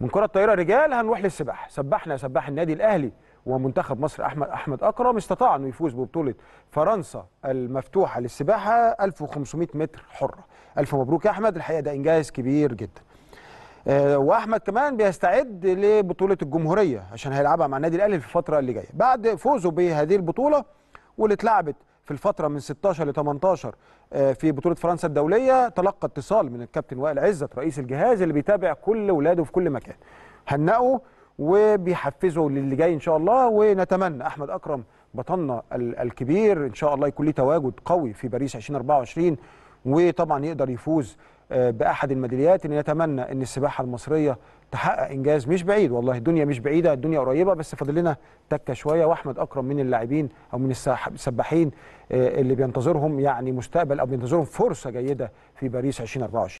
من كره الطائره رجال هنروح للسباحه سبحنا سباح النادي الاهلي ومنتخب مصر احمد احمد اكرم استطاع انه يفوز ببطوله فرنسا المفتوحه للسباحه 1500 متر حره الف مبروك يا احمد الحقيقه ده انجاز كبير جدا آه، واحمد كمان بيستعد لبطوله الجمهوريه عشان هيلعبها مع النادي الاهلي في الفتره اللي جايه بعد فوزه بهذه البطوله واللي اتلعبت في الفتره من 16 ل 18 آه، في بطوله فرنسا الدوليه تلقى اتصال من الكابتن وائل عزت رئيس الجهاز اللي بيتابع كل ولاده في كل مكان هنئه وبيحفزه للي جاي ان شاء الله ونتمنى احمد اكرم بطلنا الكبير ان شاء الله يكون ليه تواجد قوي في باريس 2024 وطبعا يقدر يفوز آه، باحد الميداليات ان نتمنى ان السباحه المصريه تحقق انجاز مش بعيد والله الدنيا مش بعيده الدنيا قريبه بس فاضل لنا تكه شويه واحمد اكرم من اللاعبين او من السباحين آه، اللي بينتظرهم يعني مستقبل او بينتظرهم فرصه جيده في باريس 2024